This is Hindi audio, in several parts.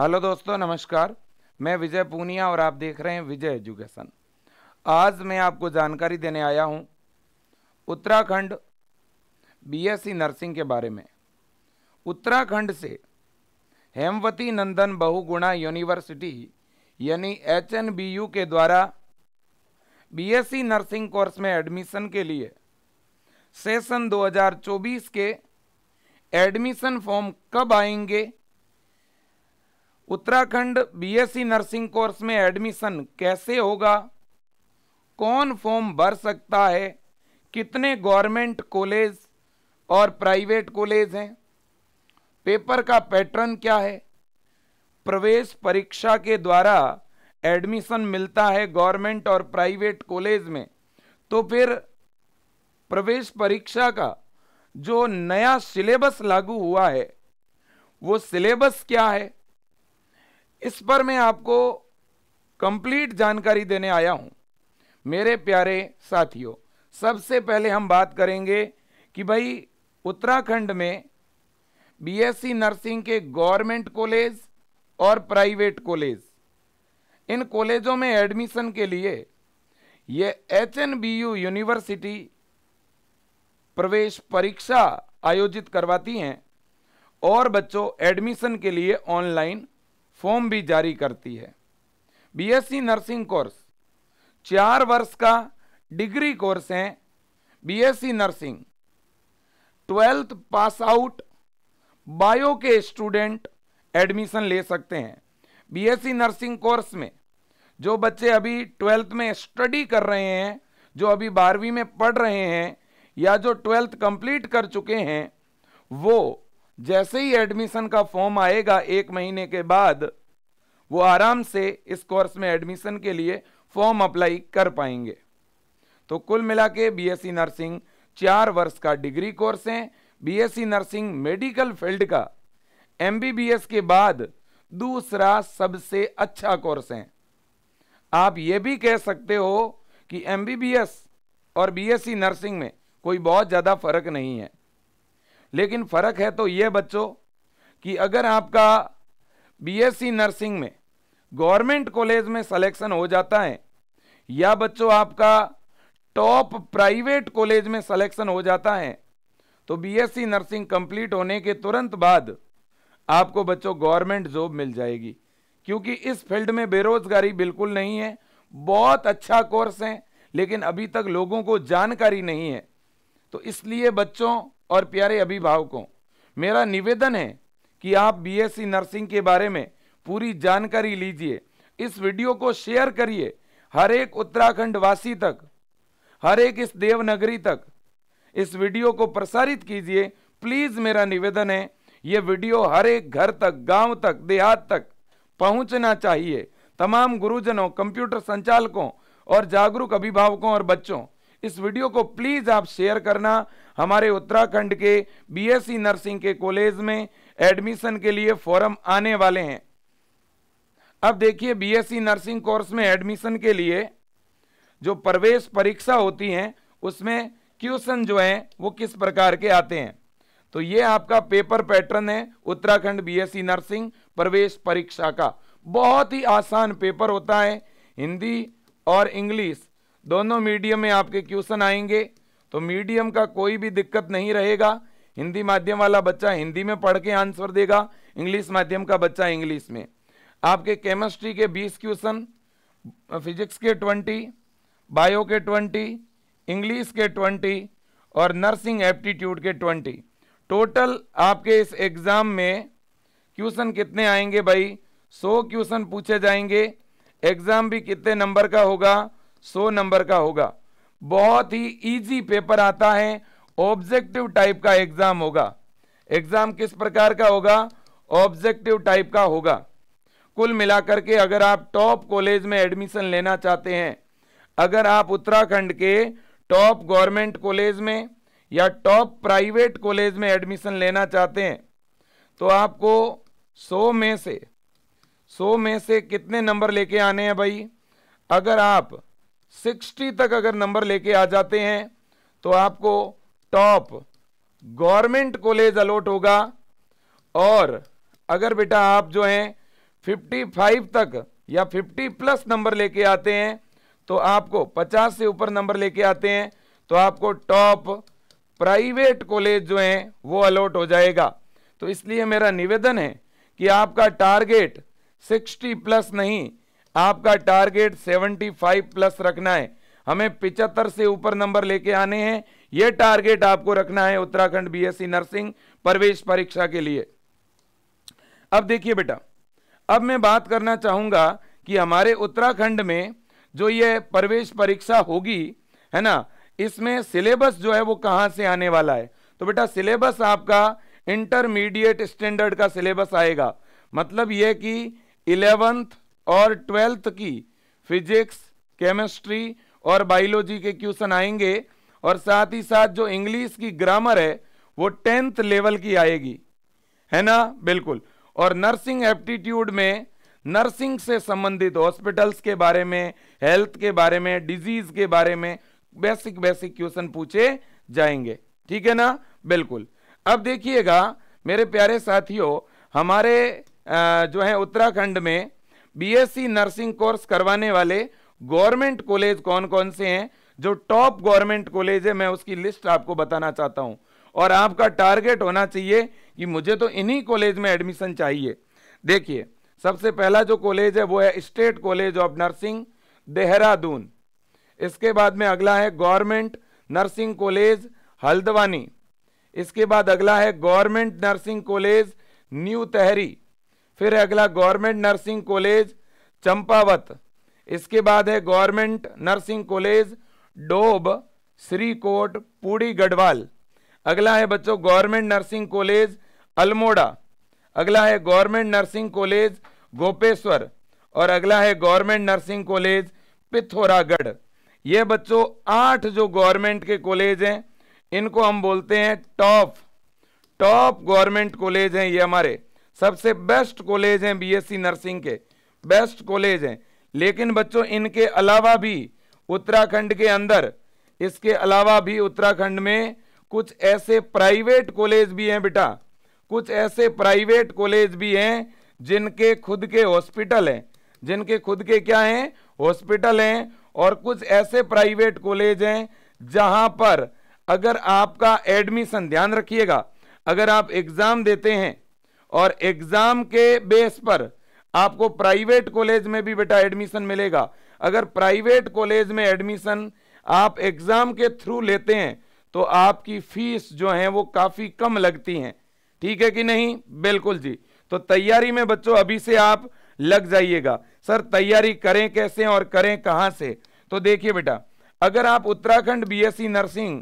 हेलो दोस्तों नमस्कार मैं विजय पूनिया और आप देख रहे हैं विजय एजुकेशन आज मैं आपको जानकारी देने आया हूं उत्तराखंड बीएससी e नर्सिंग के बारे में उत्तराखंड से हेमवती नंदन बहुगुणा यूनिवर्सिटी यानी एच के द्वारा बीएससी e नर्सिंग कोर्स में एडमिशन के लिए सेशन 2024 के एडमिशन फॉर्म कब आएंगे उत्तराखंड बीएससी नर्सिंग कोर्स में एडमिशन कैसे होगा कौन फॉर्म भर सकता है कितने गवर्नमेंट कॉलेज और प्राइवेट कॉलेज हैं पेपर का पैटर्न क्या है प्रवेश परीक्षा के द्वारा एडमिशन मिलता है गवर्नमेंट और प्राइवेट कॉलेज में तो फिर प्रवेश परीक्षा का जो नया सिलेबस लागू हुआ है वो सिलेबस क्या है इस पर मैं आपको कंप्लीट जानकारी देने आया हूँ मेरे प्यारे साथियों सबसे पहले हम बात करेंगे कि भाई उत्तराखंड में बीएससी नर्सिंग के गवर्नमेंट कॉलेज और प्राइवेट कॉलेज इन कॉलेजों में एडमिशन के लिए ये एच यूनिवर्सिटी प्रवेश परीक्षा आयोजित करवाती हैं और बच्चों एडमिशन के लिए ऑनलाइन फॉर्म भी जारी करती है बीएससी नर्सिंग कोर्स चार वर्ष का डिग्री कोर्स है BSc nursing twelfth pass out bio के स्टूडेंट एडमिशन ले सकते हैं बीएससी नर्सिंग कोर्स में जो बच्चे अभी ट्वेल्थ में स्टडी कर रहे हैं जो अभी बारहवीं में पढ़ रहे हैं या जो ट्वेल्थ कंप्लीट कर चुके हैं वो जैसे ही एडमिशन का फॉर्म आएगा एक महीने के बाद वो आराम से इस कोर्स में एडमिशन के लिए फॉर्म अप्लाई कर पाएंगे तो कुल मिला के बी नर्सिंग e चार वर्ष का डिग्री कोर्स है बी नर्सिंग मेडिकल फील्ड का एमबीबीएस के बाद दूसरा सबसे अच्छा कोर्स है आप ये भी कह सकते हो कि एमबीबीएस और बी नर्सिंग e में कोई बहुत ज़्यादा फर्क नहीं है लेकिन फ़र्क है तो ये बच्चों कि अगर आपका बीएससी नर्सिंग में गवर्नमेंट कॉलेज में सिलेक्शन हो जाता है या बच्चों आपका टॉप प्राइवेट कॉलेज में सिलेक्शन हो जाता है तो बीएससी नर्सिंग कंप्लीट होने के तुरंत बाद आपको बच्चों गवर्नमेंट जॉब मिल जाएगी क्योंकि इस फील्ड में बेरोजगारी बिल्कुल नहीं है बहुत अच्छा कोर्स है लेकिन अभी तक लोगों को जानकारी नहीं है तो इसलिए बच्चों और प्यारे अभिभावकों मेरा निवेदन है कि आप बीएससी नर्सिंग के बारे में पूरी जानकारी लीजिए इस वीडियो को शेयर करिए हर एक उत्तराखंड वासी तक हर एक इस देवनगरी तक इस वीडियो को प्रसारित कीजिए प्लीज़ मेरा निवेदन है ये वीडियो हर एक घर तक गांव तक देहात तक पहुंचना चाहिए तमाम गुरुजनों कंप्यूटर संचालकों और जागरूक अभिभावकों और बच्चों इस वीडियो को प्लीज़ आप शेयर करना हमारे उत्तराखंड के बीएससी e नर्सिंग के कॉलेज में एडमिशन के लिए फॉर्म आने वाले हैं अब देखिए बीएससी e नर्सिंग कोर्स में एडमिशन के लिए जो प्रवेश परीक्षा होती है उसमें क्वेश्चन जो है वो किस प्रकार के आते हैं तो ये आपका पेपर पैटर्न है उत्तराखंड बीएससी e नर्सिंग प्रवेश परीक्षा का बहुत ही आसान पेपर होता है हिंदी और इंग्लिश दोनों मीडियम में आपके क्वेश्चन आएंगे तो मीडियम का कोई भी दिक्कत नहीं रहेगा हिंदी माध्यम वाला बच्चा हिंदी में पढ़ के आंसर देगा इंग्लिश माध्यम का बच्चा इंग्लिश में आपके केमिस्ट्री के 20 क्वेश्चन फिजिक्स के 20, बायो के 20, इंग्लिश के 20 और नर्सिंग एप्टीट्यूड के 20। टोटल आपके इस एग्ज़ाम में क्वेश्चन कितने आएंगे भाई 100 क्वेश्चन पूछे जाएंगे एग्ज़ाम भी कितने नंबर का होगा 100 नंबर का होगा बहुत ही इजी पेपर आता है ऑब्जेक्टिव टाइप का एग्जाम होगा एग्जाम किस प्रकार का होगा ऑब्जेक्टिव टाइप का होगा कुल मिलाकर के अगर आप टॉप कॉलेज में एडमिशन लेना चाहते हैं अगर आप उत्तराखंड के टॉप गवर्नमेंट कॉलेज में या टॉप प्राइवेट कॉलेज में एडमिशन लेना चाहते हैं तो आपको 100 में से 100 में से कितने नंबर लेके आने हैं भाई अगर आप सिक्सटी तक अगर नंबर लेके आ जाते हैं तो आपको टॉप गवर्नमेंट कॉलेज अलॉट होगा और अगर बेटा आप जो हैं फाइव तक या फिफ्टी प्लस नंबर लेके आते हैं तो आपको पचास से ऊपर नंबर लेके आते हैं तो आपको टॉप प्राइवेट कॉलेज जो हैं वो अलॉट हो जाएगा तो इसलिए मेरा निवेदन है कि आपका टारगेट 60 प्लस नहीं आपका टारगेट 75 प्लस रखना है हमें पिचहत्तर से ऊपर नंबर लेके आने हैं यह टारगेट आपको रखना है उत्तराखंड बीएससी e नर्सिंग प्रवेश परीक्षा के लिए अब देखिए बेटा अब मैं बात करना चाहूंगा कि हमारे उत्तराखंड में जो ये प्रवेश परीक्षा होगी है ना इसमें सिलेबस जो है वो कहां से आने वाला है तो बेटा सिलेबस आपका इंटरमीडिएट स्टैंडर्ड का सिलेबस आएगा मतलब यह कि इलेवेंथ और ट्वेल्थ की फिजिक्स केमिस्ट्री और बायोलॉजी के क्वेश्चन आएंगे और साथ ही साथ जो इंग्लिश की ग्रामर है वो टेंथ लेवल की आएगी है ना बिल्कुल और नर्सिंग एप्टीट्यूड में नर्सिंग से संबंधित हॉस्पिटल्स के बारे में हेल्थ के बारे में डिजीज के बारे में बेसिक बेसिक क्वेश्चन पूछे जाएंगे ठीक है ना बिल्कुल अब देखिएगा मेरे प्यारे साथियों हमारे जो है उत्तराखंड में बीएससी नर्सिंग कोर्स करवाने वाले गवर्नमेंट कॉलेज कौन कौन से हैं जो टॉप गवर्नमेंट कॉलेज है मैं उसकी लिस्ट आपको बताना चाहता हूं और आपका टारगेट होना चाहिए कि मुझे तो इन्हीं कॉलेज में एडमिशन चाहिए देखिए सबसे पहला जो कॉलेज है वो है state college of nursing Dehradun इसके बाद में अगला है गवर्नमेंट नर्सिंग कॉलेज हल्द्वानी इसके बाद अगला है government nursing college new Tehri फिर अगला गवर्नमेंट नर्सिंग कॉलेज चंपावत इसके बाद है government nursing college Dobh Srikot Pauri Garhwal अगला है बच्चों गवर्नमेंट नर्सिंग कॉलेज अल्मोड़ा अगला है गवर्नमेंट नर्सिंग कॉलेज गोपेश्वर और अगला है गवर्नमेंट नर्सिंग कॉलेज पिथौरागढ़ ये बच्चों आठ जो गवर्नमेंट के कॉलेज हैं इनको हम बोलते हैं टॉप टॉप गवर्नमेंट कॉलेज हैं ये हमारे सबसे बेस्ट कॉलेज हैं बीएससी नर्सिंग के बेस्ट कॉलेज हैं लेकिन बच्चों इनके अलावा भी उत्तराखंड के अंदर इसके अलावा भी उत्तराखंड में कुछ ऐसे प्राइवेट कॉलेज भी हैं बेटा कुछ ऐसे प्राइवेट कॉलेज भी हैं जिनके खुद के हॉस्पिटल हैं जिनके खुद के क्या हैं हॉस्पिटल हैं और कुछ ऐसे प्राइवेट कॉलेज हैं जहां पर अगर आपका एडमिशन ध्यान रखिएगा अगर आप एग्ज़ाम देते हैं और एग्जाम के बेस पर आपको प्राइवेट कॉलेज में भी बेटा एडमिशन मिलेगा अगर प्राइवेट कॉलेज में एडमिशन आप एग्जाम के थ्रू लेते हैं तो आपकी फीस जो है वो काफ़ी कम लगती हैं ठीक है कि नहीं बिल्कुल जी तो तैयारी में बच्चों अभी से आप लग जाइएगा सर तैयारी करें कैसे और करें कहां से तो देखिए बेटा अगर आप उत्तराखंड बीएससी नर्सिंग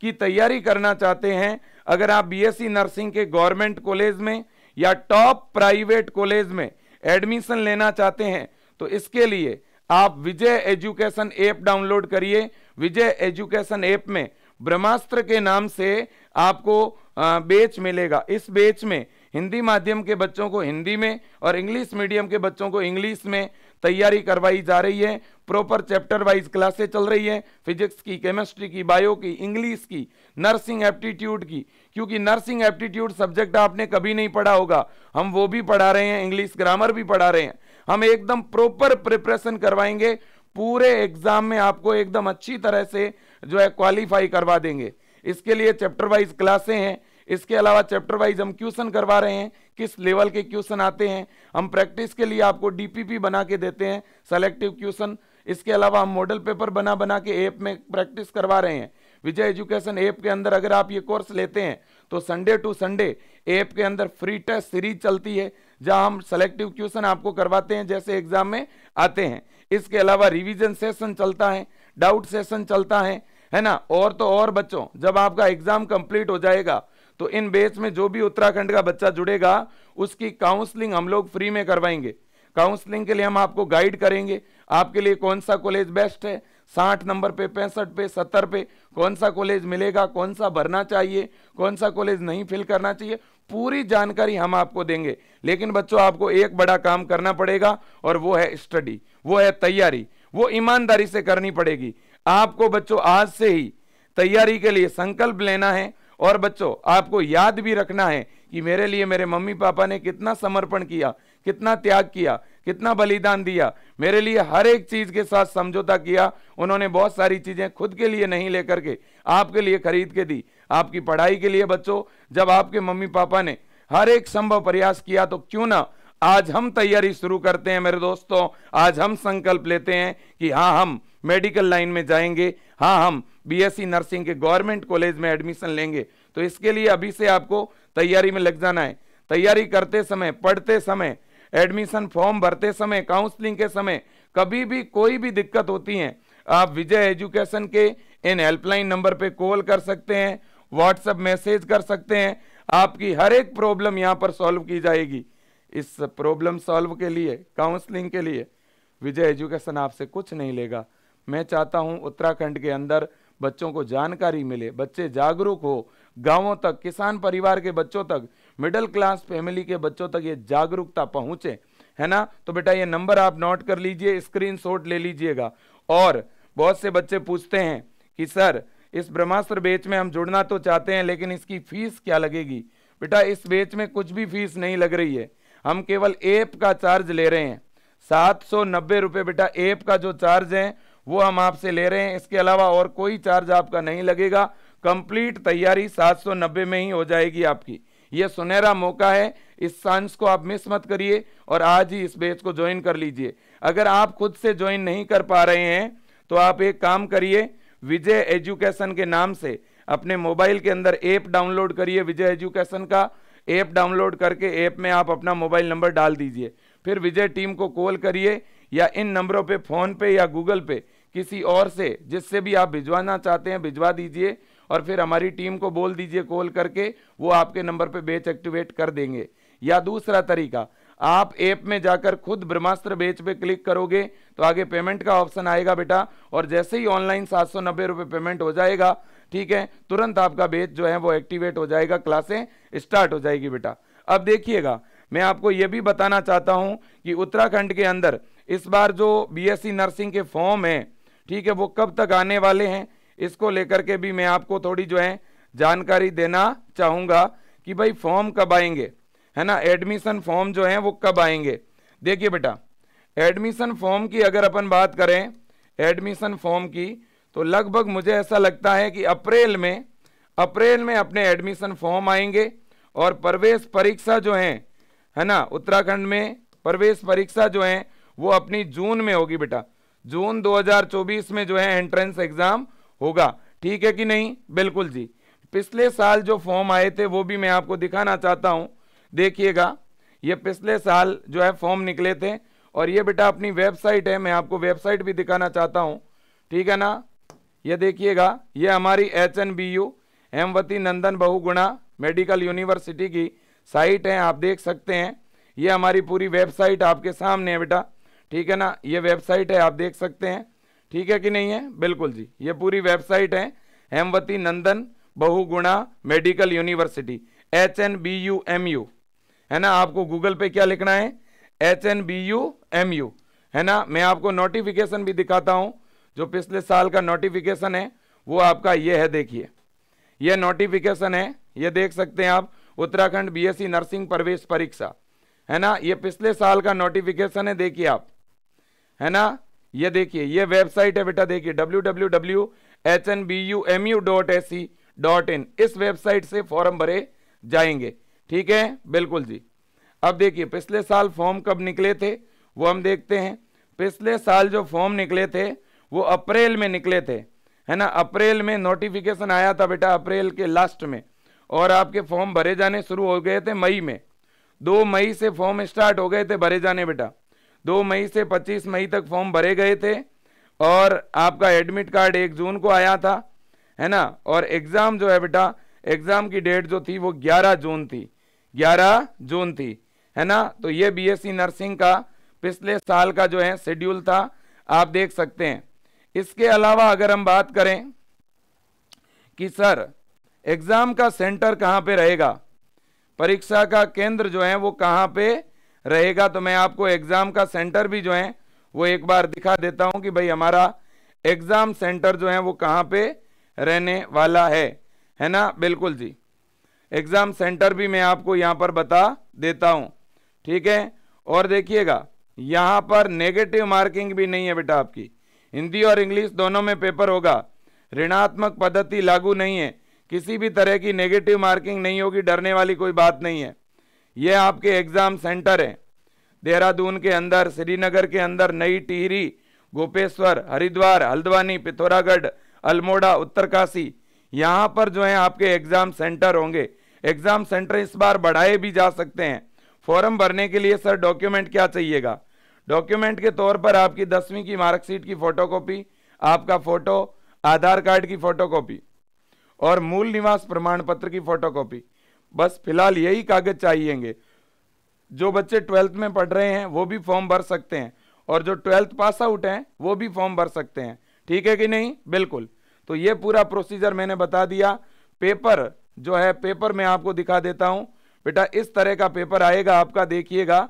की तैयारी करना चाहते हैं अगर आप बीएससी नर्सिंग के गवर्नमेंट कॉलेज में या टॉप प्राइवेट कॉलेज में एडमिशन लेना चाहते हैं तो इसके लिए आप विजय एजुकेशन ऐप डाउनलोड करिए विजय एजुकेशन ऐप में ब्रह्मास्त्र के नाम से आपको बेच मिलेगा इस बेच में हिंदी माध्यम के बच्चों को हिंदी में और इंग्लिश मीडियम के बच्चों को इंग्लिश में तैयारी करवाई जा रही है प्रॉपर चैप्टर वाइज क्लासे चल रही है फिजिक्स की केमिस्ट्री की बायो की इंग्लिश की नर्सिंग एप्टीट्यूड की क्योंकि नर्सिंग एप्टीट्यूड सब्जेक्ट आपने कभी नहीं पढ़ा होगा हम वो भी पढ़ा रहे हैं इंग्लिश ग्रामर भी पढ़ा रहे हैं हम एकदम प्रॉपर प्रिपरेशन करवाएंगे पूरे एग्जाम में आपको एकदम अच्छी तरह से जो है क्वालिफाई करवा देंगे इसके लिए चैप्टर वाइज क्लासे हैं इसके अलावा चैप्टर वाइज हम क्यूसन करवा रहे हैं किस लेवल के क्यूशन आते हैं हम प्रैक्टिस के लिए आपको डीपीपी बना के देते हैं सेलेक्टिव क्यूशन इसके अलावा हम मॉडल पेपर बना बना के ऐप में प्रैक्टिस करवा रहे हैं विजय एजुकेशन ऐप के अंदर अगर आप ये कोर्स लेते हैं तो संडे टू संडे ऐप के अंदर फ्री टेस्ट सीरीज चलती है जहां हम सेलेक्टिव क्वेश्चन आपको करवाते हैं जैसे एग्जाम में आते हैं इसके अलावा रिवीजन सेशन चलता है डाउट सेशन चलता है है ना और तो और बच्चों जब आपका एग्जाम कंप्लीट हो जाएगा तो इन बेच में जो भी उत्तराखंड का बच्चा जुड़ेगा उसकी काउंसलिंग हम लोग फ्री में करवाएंगे काउंसलिंग के लिए हम आपको गाइड करेंगे आपके लिए कौन सा कॉलेज बेस्ट है साठ नंबर पे पैंसठ पे सत्तर पे कौन सा कॉलेज मिलेगा कौन सा भरना चाहिए कौन सा कॉलेज नहीं फिल करना चाहिए पूरी जानकारी हम आपको देंगे लेकिन बच्चों आपको एक बड़ा काम करना पड़ेगा और वो है स्टडी वो है तैयारी वो ईमानदारी से करनी पड़ेगी आपको बच्चों आज से ही तैयारी के लिए संकल्प लेना है और बच्चों आपको याद भी रखना है कि मेरे लिए मेरे मम्मी पापा ने कितना समर्पण किया कितना त्याग किया कितना बलिदान दिया मेरे लिए हर एक चीज़ के साथ समझौता किया उन्होंने बहुत सारी चीज़ें खुद के लिए नहीं लेकर के आपके लिए खरीद के दी आपकी पढ़ाई के लिए बच्चों जब आपके मम्मी पापा ने हर एक संभव प्रयास किया तो क्यों ना आज हम तैयारी शुरू करते हैं मेरे दोस्तों आज हम संकल्प लेते हैं कि हाँ हम मेडिकल लाइन में जाएंगे हाँ हम बीएससी नर्सिंग के गवर्नमेंट कॉलेज में एडमिशन लेंगे तो इसके लिए अभी से आपको तैयारी में लग जाना है तैयारी करते समय पढ़ते समय एडमिशन फॉर्म भरते समय काउंसलिंग के समय कभी भी कोई भी दिक्कत होती है आप विजय एजुकेशन के इन हेल्पलाइन नंबर पे कॉल कर सकते हैं व्हाट्सएप मैसेज कर सकते हैं आपकी हर एक प्रॉब्लम यहाँ पर सॉल्व की जाएगी इस प्रॉब्लम सॉल्व के लिए काउंसलिंग के लिए विजय एजुकेशन आपसे कुछ नहीं लेगा मैं चाहता हूँ उत्तराखंड के अंदर बच्चों को जानकारी मिले बच्चे जागरूक हो गांवों तक किसान परिवार के बच्चों तक मिडिल क्लास फैमिली के बच्चों तक ये जागरूकता पहुँचे है ना तो बेटा ये नंबर आप नोट कर लीजिए स्क्रीन ले लीजिएगा और बहुत से बच्चे पूछते हैं कि सर इस ब्रह्मास्त्र बेच में हम जुड़ना तो चाहते हैं लेकिन इसकी फीस क्या लगेगी बेटा इस बेच में कुछ भी फीस नहीं लग रही है हम केवल ऐप का चार्ज ले रहे हैं सात सौ नब्बे रुपये बेटा ऐप का जो चार्ज है वो हम आपसे ले रहे हैं इसके अलावा और कोई चार्ज आपका नहीं लगेगा कंप्लीट तैयारी सात सौ नब्बे में ही हो जाएगी आपकी यह सुनहरा मौका है इस चांस को आप मिस मत करिए और आज ही इस बैच को ज्वाइन कर लीजिए अगर आप खुद से ज्वाइन नहीं कर पा रहे हैं तो आप एक काम करिए विजय एजुकेशन के नाम से अपने मोबाइल के अंदर ऐप डाउनलोड करिए विजय एजुकेशन का ऐप डाउनलोड करके ऐप में आप अपना मोबाइल नंबर डाल दीजिए फिर विजय टीम को कॉल करिए या इन नंबरों पे फ़ोन पे या गूगल पे किसी और से जिससे भी आप भिजवाना चाहते हैं भिजवा दीजिए और फिर हमारी टीम को बोल दीजिए कॉल करके वो आपके नंबर पे बेच एक्टिवेट कर देंगे या दूसरा तरीका आप ऐप में जाकर खुद ब्रह्मास्त्र बेच पे क्लिक करोगे तो आगे पेमेंट का ऑप्शन आएगा बेटा और जैसे ही ऑनलाइन सात सौ पेमेंट हो जाएगा ठीक है तुरंत आपका बेच जो है वो एक्टिवेट हो जाएगा क्लासें स्टार्ट हो जाएगी बेटा अब देखिएगा मैं आपको ये भी बताना चाहता हूँ कि उत्तराखंड के अंदर इस बार जो बीएससी e नर्सिंग के फॉर्म है ठीक है वो कब तक आने वाले हैं इसको लेकर के भी मैं आपको थोड़ी जो है जानकारी देना चाहूँगा कि भाई फॉर्म कब आएंगे है ना एडमिशन फॉर्म जो है वो कब आएंगे देखिए बेटा एडमिशन फॉर्म की अगर अपन बात करें एडमिशन फॉर्म की तो लगभग मुझे ऐसा लगता है कि अप्रैल में अप्रैल में अपने एडमिशन फॉर्म आएंगे और प्रवेश परीक्षा जो है है ना उत्तराखंड में प्रवेश परीक्षा जो है वो अपनी जून में होगी बेटा जून 2024 में जो है एंट्रेंस एग्ज़ाम होगा ठीक है कि नहीं बिल्कुल जी पिछले साल जो फॉर्म आए थे वो भी मैं आपको दिखाना चाहता हूँ देखिएगा ये पिछले साल जो है फॉर्म निकले थे और ये बेटा अपनी वेबसाइट है मैं आपको वेबसाइट भी दिखाना चाहता हूँ ठीक है ना ये देखिएगा ये हमारी H N B U Hemvati Nandan Bahuguna medical university की साइट है आप देख सकते हैं ये हमारी पूरी वेबसाइट आपके सामने है बेटा ठीक है ना ये वेबसाइट है आप देख सकते हैं ठीक है कि नहीं है बिल्कुल जी ये पूरी वेबसाइट है Hemvati Nandan Bahuguna medical university H N B U M U है ना आपको गूगल पे क्या लिखना है H N B U M U है ना मैं आपको नोटिफिकेशन भी दिखाता हूँ जो पिछले साल का नोटिफिकेशन है वो आपका ये है देखिए ये नोटिफिकेशन है ये देख सकते हैं आप उत्तराखंड बीएससी e नर्सिंग प्रवेश परीक्षा है ना ये पिछले साल का नोटिफिकेशन है देखिए आप है ना ये देखिए ये वेबसाइट है बेटा देखिए W W W H N B U M U dot A C dot in इस वेबसाइट से फॉर्म भरे जाएंगे ठीक है बिल्कुल जी अब देखिए पिछले साल फॉर्म कब निकले थे वो हम देखते हैं पिछले साल जो फॉर्म निकले थे वो अप्रैल में निकले थे है ना अप्रैल में नोटिफिकेशन आया था बेटा अप्रैल के लास्ट में और आपके फॉर्म भरे जाने शुरू हो गए थे मई में दो मई से फॉर्म स्टार्ट हो गए थे भरे जाने बेटा दो मई से पच्चीस मई तक फॉर्म भरे गए थे और आपका एडमिट कार्ड एक जून को आया था है ना और एग्ज़ाम जो है बेटा एग्ज़ाम की डेट जो थी वो ग्यारह जून थी ग्यारह जून थी है ना तो ये बीएससी e नर्सिंग का पिछले साल का जो है शेड्यूल था आप देख सकते हैं इसके अलावा अगर हम बात करें कि सर एग्ज़ाम का सेंटर कहाँ पे रहेगा परीक्षा का केंद्र जो है वो कहाँ पे रहेगा तो मैं आपको एग्ज़ाम का सेंटर भी जो है वो एक बार दिखा देता हूँ कि भाई हमारा एग्ज़ाम सेंटर जो है वो कहाँ पे रहने वाला है है ना बिल्कुल जी एग्ज़ाम सेंटर भी मैं आपको यहाँ पर बता देता हूँ ठीक है और देखिएगा यहाँ पर नेगेटिव मार्किंग भी नहीं है बेटा आपकी हिंदी और इंग्लिश दोनों में पेपर होगा ऋणात्मक पद्धति लागू नहीं है किसी भी तरह की नेगेटिव मार्किंग नहीं होगी डरने वाली कोई बात नहीं है ये आपके एग्ज़ाम सेंटर हैं देहरादून के अंदर श्रीनगर के अंदर नई टिहरी गोपेश्वर हरिद्वार हल्द्वानी पिथौरागढ़ अल्मोड़ा उत्तरकाशी यहाँ पर जो है आपके एग्ज़ाम सेंटर होंगे एग्ज़ाम सेंटर इस बार बढ़ाए भी जा सकते हैं फॉर्म भरने के लिए सर डॉक्यूमेंट क्या चाहिएगा डॉक्यूमेंट के तौर पर आपकी दसवीं की मार्कशीट की फ़ोटोकॉपी आपका फ़ोटो आधार कार्ड की फ़ोटोकॉपी और मूल निवास प्रमाण पत्र की फ़ोटोकॉपी बस फिलहाल यही कागज़ चाहिएंगे जो बच्चे ट्वेल्थ में पढ़ रहे हैं वो भी फॉर्म भर सकते हैं और जो ट्वेल्थ पास आउट हैं वो भी फॉर्म भर सकते हैं ठीक है कि नहीं बिल्कुल तो ये पूरा प्रोसीजर मैंने बता दिया पेपर जो है पेपर मैं आपको दिखा देता हूँ बेटा इस तरह का पेपर आएगा आपका देखिएगा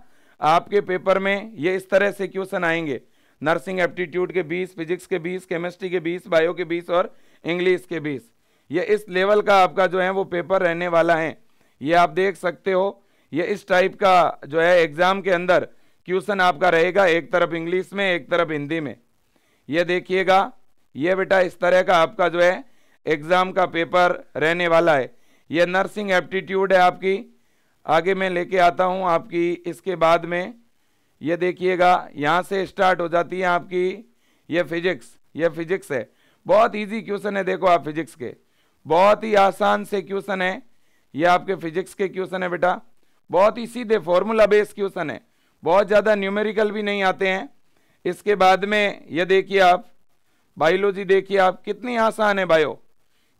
आपके पेपर में ये इस तरह से क्वेश्चन आएंगे नर्सिंग एप्टीट्यूड के 20 फिजिक्स के 20 केमिस्ट्री के 20 बायो के 20 और इंग्लिश के 20 ये इस लेवल का आपका जो है वो पेपर रहने वाला है ये आप देख सकते हो ये इस टाइप का जो है एग्ज़ाम के अंदर क्वेश्चन आपका रहेगा एक तरफ इंग्लिश में एक तरफ हिंदी में ये देखिएगा ये बेटा इस तरह का आपका जो है एग्ज़ाम का पेपर रहने वाला है ये नर्सिंग एप्टीट्यूड है आपकी आगे मैं लेके आता हूँ आपकी इसके बाद में ये देखिएगा यहाँ से स्टार्ट हो जाती है आपकी ये फिजिक्स ये फिजिक्स है बहुत इजी क्वेश्चन है देखो आप फिजिक्स के बहुत ही आसान से क्वेश्चन है ये आपके फिजिक्स के क्वेश्चन है बेटा बहुत ही सीधे फॉर्मूला बेस्ड क्वेश्चन है बहुत ज़्यादा न्यूमेरिकल भी नहीं आते हैं इसके बाद में ये देखिए आप बायोलॉजी देखिए आप कितनी आसान है बायो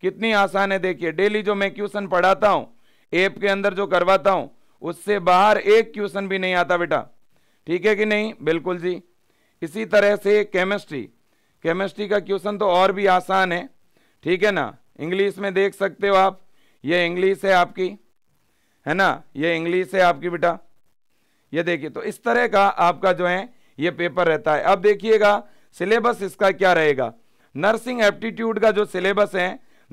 कितनी आसान है देखिए डेली जो मैं क्वेश्चन पढ़ाता हूँ ऐप के अंदर जो करवाता हूँ उससे बाहर एक क्वेश्चन भी नहीं आता बेटा ठीक है कि नहीं बिल्कुल जी इसी तरह से केमिस्ट्री केमिस्ट्री का क्वेश्चन तो और भी आसान है ठीक है ना इंग्लिश में देख सकते हो आप ये इंग्लिश है आपकी है ना ये इंग्लिश है आपकी बेटा ये देखिए तो इस तरह का आपका जो है ये पेपर रहता है अब देखिएगा सिलेबस इसका क्या रहेगा नर्सिंग एप्टीट्यूड का जो सिलेबस है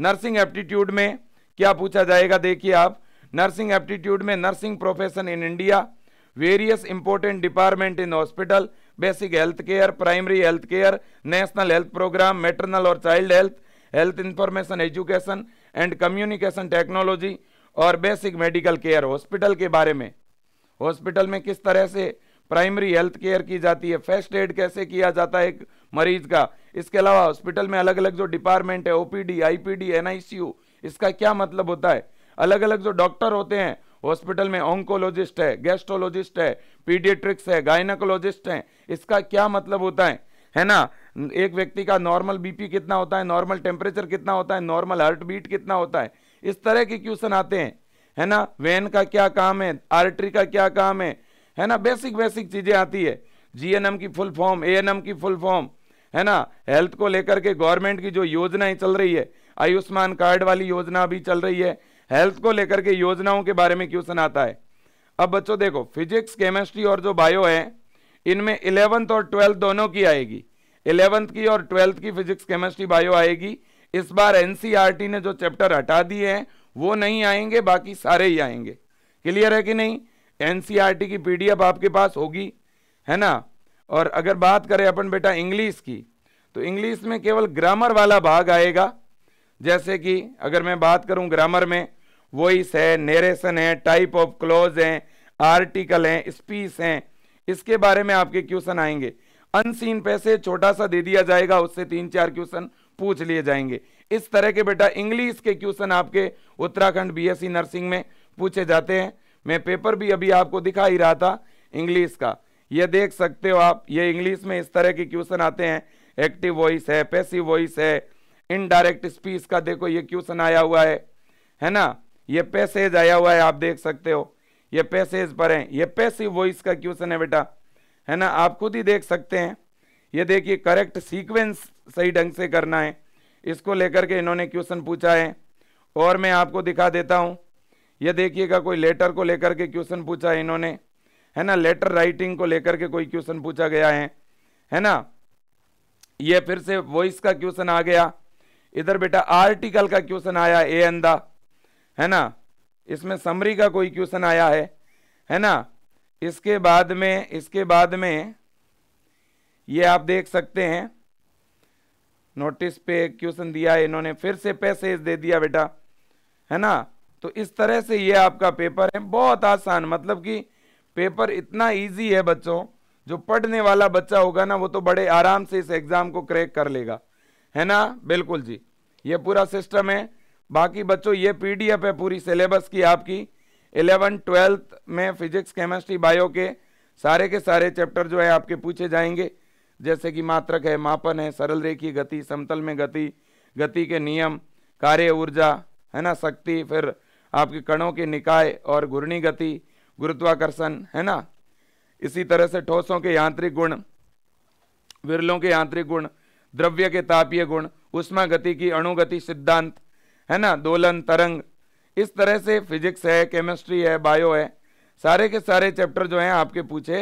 नर्सिंग एप्टीट्यूड में क्या पूछा जाएगा देखिए आप नर्सिंग एप्टीट्यूड में nursing profession in India various important department in hospital basic health care primary health care national health program maternal और child health health information education and communication technology और बेसिक मेडिकल केयर हॉस्पिटल के बारे में हॉस्पिटल में किस तरह से प्राइमरी हेल्थ केयर की जाती है फर्स्ट एड कैसे किया जाता है एक मरीज का इसके अलावा हॉस्पिटल में अलग अलग जो डिपार्टमेंट है ओपीडी आईपीडी एनआईसीयू इसका क्या मतलब होता है अलग अलग जो डॉक्टर होते हैं हॉस्पिटल में ऑन्कोलॉजिस्ट है गैस्ट्रोलॉजिस्ट है पीडियट्रिक्स है गायनाकोलॉजिस्ट है इसका क्या मतलब होता है है ना एक व्यक्ति का नॉर्मल बीपी कितना होता है नॉर्मल टेम्परेचर कितना होता है नॉर्मल हार्ट बीट कितना होता है इस तरह के क्वेश्चन आते हैं है ना वेन का क्या काम है आर्टरी का क्या काम है है ना बेसिक बेसिक चीज़ें आती है जीएनएम की फुल फॉर्म एएनएम की फुल फॉर्म है ना हेल्थ को लेकर के गवर्नमेंट की जो योजनाएं चल रही है आयुष्मान कार्ड वाली योजना अभी चल रही है हेल्थ को लेकर के योजनाओं के बारे में क्वेश्चन आता है अब बच्चों देखो फिजिक्स केमिस्ट्री और जो बायो है इनमें इलेवंथ और ट्वेल्थ दोनों की आएगी इलेवंथ की और ट्वेल्थ की फिजिक्स केमिस्ट्री बायो आएगी इस बार एनसीईआरटी ने जो चैप्टर हटा दिए हैं वो नहीं आएंगे बाकी सारे ही आएंगे क्लियर है कि नहीं एनसीईआरटी की पीडीएफ आपके पास होगी है ना और अगर बात करें अपन बेटा इंग्लिश की तो इंग्लिश में केवल ग्रामर वाला भाग आएगा जैसे कि अगर मैं बात करूं ग्रामर में वॉइस है नेरेशन है टाइप ऑफ क्लोज हैं आर्टिकल हैं स्पीच हैं इसके बारे में आपके क्वेश्चन आएंगे अनसीन पैसे छोटा सा दे दिया जाएगा उससे तीन चार क्वेश्चन पूछ लिए जाएंगे इस तरह के बेटा इंग्लिश के क्वेश्चन आपके उत्तराखंड बीएससी नर्सिंग में पूछे जाते हैं मैं पेपर भी अभी आपको दिखा ही रहा था इंग्लिश का ये देख सकते हो आप ये इंग्लिश में इस तरह के क्वेश्चन आते हैं एक्टिव वॉइस है पैसिव वॉइस है इनडायरेक्ट स्पीच का देखो ये क्वेश्चन आया हुआ है है ना ये पैसेज आया हुआ है आप देख सकते हो ये पैसेज पर है ये पैसिव वॉइस का क्वेश्चन है बेटा है ना आप खुद ही देख सकते हैं ये देखिए करेक्ट सीक्वेंस सही ढंग से करना है इसको लेकर के इन्होंने क्वेश्चन पूछा है और मैं आपको दिखा देता हूँ ये देखिएगा कोई लेटर को लेकर के क्वेश्चन पूछा है इन्होंने है ना लेटर राइटिंग को लेकर के कोई क्वेश्चन पूछा गया है है ना ये फिर से वॉइस का क्वेश्चन आ गया इधर बेटा आर्टिकल का क्वेश्चन आया ए अंदा है ना इसमें समरी का कोई क्वेश्चन आया है है ना इसके बाद में इसके बाद में ये आप देख सकते हैं नोटिस पे क्वेश्चन दिया है इन्होंने फिर से पैसे दे दिया बेटा है ना तो इस तरह से ये आपका पेपर है बहुत आसान मतलब कि पेपर इतना इजी है बच्चों जो पढ़ने वाला बच्चा होगा ना वो तो बड़े आराम से इस एग्ज़ाम को क्रैक कर लेगा है ना बिल्कुल जी ये पूरा सिस्टम है बाकी बच्चों ये पीडीएफ है पूरी सिलेबस की आपकी इलेवन ट्वेल्थ में फिजिक्स केमिस्ट्री बायो के सारे के सारे चैप्टर जो है आपके पूछे जाएंगे जैसे कि मात्रक है मापन है सरल रेखी गति समतल में गति गति के नियम कार्य ऊर्जा है ना शक्ति फिर आपके कणों के निकाय और घूर्णी गति गुरुत्वाकर्षण है ना इसी तरह से ठोसों के यांत्रिक गुण विरलों के यांत्रिक गुण द्रव्य के तापीय गुण उष्मा गति की अणुगति सिद्धांत है ना दोलन तरंग इस तरह से फिजिक्स है केमिस्ट्री है बायो है सारे के सारे चैप्टर जो हैं आपके पूछे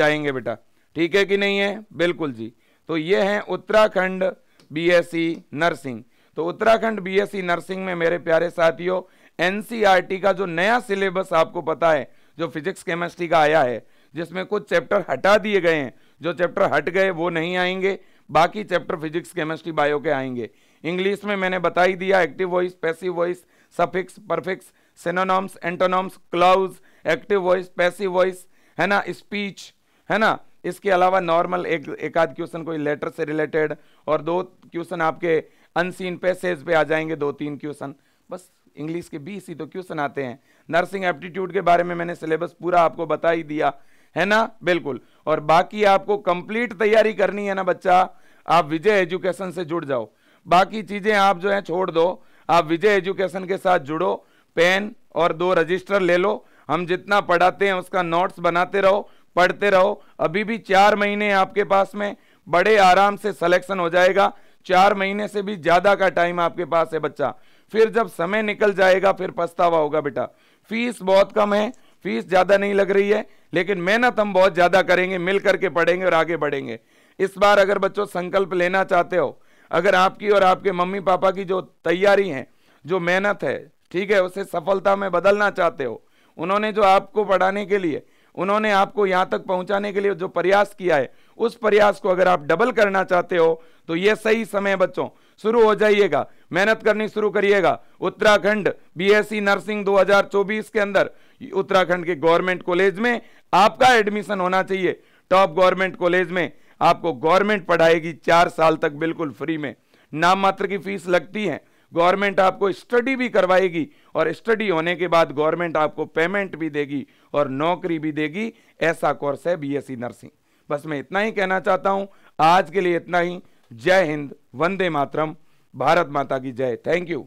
जाएंगे बेटा ठीक है कि नहीं है बिल्कुल जी तो ये हैं उत्तराखंड बीएससी e नर्सिंग तो उत्तराखंड बीएससी e नर्सिंग में मेरे प्यारे साथियों एनसीईआरटी e का जो नया सिलेबस आपको पता है जो फिजिक्स केमिस्ट्री का आया है जिसमें कुछ चैप्टर हटा दिए गए हैं जो चैप्टर हट गए वो नहीं आएंगे बाकी चैप्टर फिजिक्स केमिस्ट्री बायो के आएंगे इंग्लिश में मैंने बता ही दिया active voice passive voice suffix prefix synonyms antonyms clause active voice passive voice है ना स्पीच है ना इसके अलावा नॉर्मल एक एक आध क्वेश्चन कोई लेटर से रिलेटेड और दो क्वेश्चन आपके अनसीन पैसेज पे आ जाएंगे दो तीन क्वेश्चन बस इंग्लिश के बीस ही तो क्वेश्चन आते हैं नर्सिंग एप्टीट्यूड के बारे में मैंने सिलेबस पूरा आपको बता ही दिया है ना बिल्कुल और बाकी आपको कंप्लीट तैयारी करनी है ना बच्चा आप विजय एजुकेशन से जुड़ जाओ बाकी चीज़ें आप जो है छोड़ दो आप विजय एजुकेशन के साथ जुड़ो पेन और दो रजिस्टर ले लो हम जितना पढ़ाते हैं उसका नोट्स बनाते रहो पढ़ते रहो अभी भी चार महीने आपके पास में बड़े आराम से सिलेक्शन हो जाएगा चार महीने से भी ज़्यादा का टाइम आपके पास है बच्चा फिर जब समय निकल जाएगा फिर पछतावा होगा बेटा फीस बहुत कम है फीस ज़्यादा नहीं लग रही है लेकिन मेहनत हम बहुत ज़्यादा करेंगे मिल करके पढ़ेंगे और आगे बढ़ेंगे इस बार अगर बच्चों संकल्प लेना चाहते हो अगर आपकी और आपके मम्मी पापा की जो तैयारी है जो मेहनत है ठीक है उसे सफलता में बदलना चाहते हो उन्होंने जो आपको पढ़ाने के लिए उन्होंने आपको यहाँ तक पहुँचाने के लिए जो प्रयास किया है उस प्रयास को अगर आप डबल करना चाहते हो तो ये सही समय बच्चों शुरू हो जाइएगा मेहनत करनी शुरू करिएगा उत्तराखंड बीएससी e नर्सिंग 2024 के अंदर उत्तराखंड के गवर्नमेंट कॉलेज में आपका एडमिशन होना चाहिए टॉप गवर्नमेंट कॉलेज में आपको गवर्नमेंट पढ़ाएगी चार साल तक बिल्कुल फ्री में नाम मात्र की फीस लगती है गवर्नमेंट आपको स्टडी भी करवाएगी और स्टडी होने के बाद गवर्नमेंट आपको पेमेंट भी देगी और नौकरी भी देगी ऐसा कोर्स है बीएससी नर्सिंग बस मैं इतना ही कहना चाहता हूं आज के लिए इतना ही जय हिंद वंदे मातरम भारत माता की जय थैंक यू